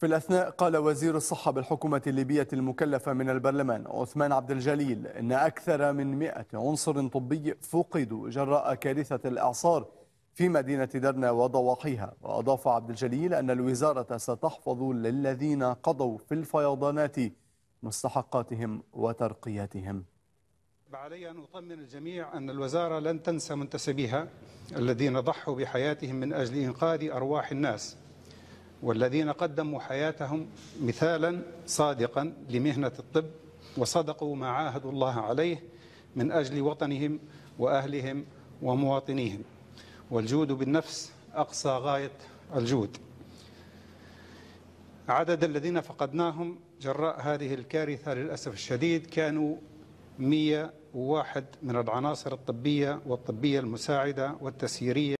في الأثناء قال وزير الصحة بالحكومة الليبية المكلفة من البرلمان عثمان عبد الجليل أن أكثر من 100 عنصر طبي فقدوا جراء كارثة الإعصار في مدينة درنا وضواحيها وأضاف عبد الجليل أن الوزارة ستحفظ للذين قضوا في الفيضانات مستحقاتهم وترقيتهم علي أن أطمن الجميع أن الوزارة لن تنسى منتسبيها الذين ضحوا بحياتهم من أجل إنقاذ أرواح الناس والذين قدموا حياتهم مثالا صادقا لمهنة الطب وصدقوا ما عاهدوا الله عليه من أجل وطنهم وأهلهم ومواطنيهم والجود بالنفس أقصى غاية الجود عدد الذين فقدناهم جراء هذه الكارثة للأسف الشديد كانوا 101 من العناصر الطبية والطبية المساعدة والتسييرية